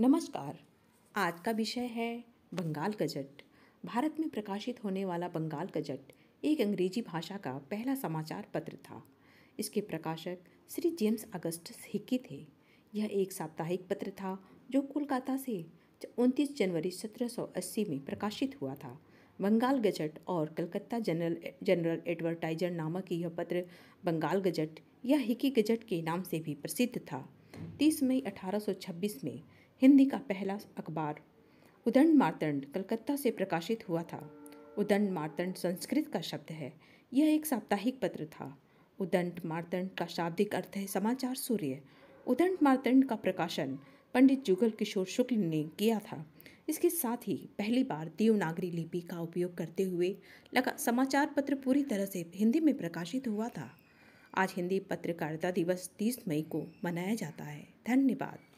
नमस्कार आज का विषय है बंगाल गजट भारत में प्रकाशित होने वाला बंगाल गजट एक अंग्रेजी भाषा का पहला समाचार पत्र था इसके प्रकाशक श्री जेम्स अगस्त हिक्की थे यह एक साप्ताहिक पत्र था जो कोलकाता से उनतीस जनवरी 1780 में प्रकाशित हुआ था बंगाल गजट और कलकत्ता जनरल जनरल एडवर्टाइजर नामक यह पत्र बंगाल गजट या हिकी गजट के नाम से भी प्रसिद्ध था 30 मई 1826 में हिंदी का पहला अखबार उदंड मारतंड कलकत्ता से प्रकाशित हुआ था उदंड मारतंड संस्कृत का शब्द है यह एक साप्ताहिक पत्र था उदंड मारतंड का शाब्दिक अर्थ है समाचार सूर्य उदंड मारतंड का प्रकाशन पंडित जुगल किशोर शुक्ल ने किया था इसके साथ ही पहली बार देवनागरी लिपि का उपयोग करते हुए लगा समाचार पत्र पूरी तरह से हिंदी में प्रकाशित हुआ था आज हिंदी पत्रकारिता दिवस 30 मई को मनाया जाता है धन्यवाद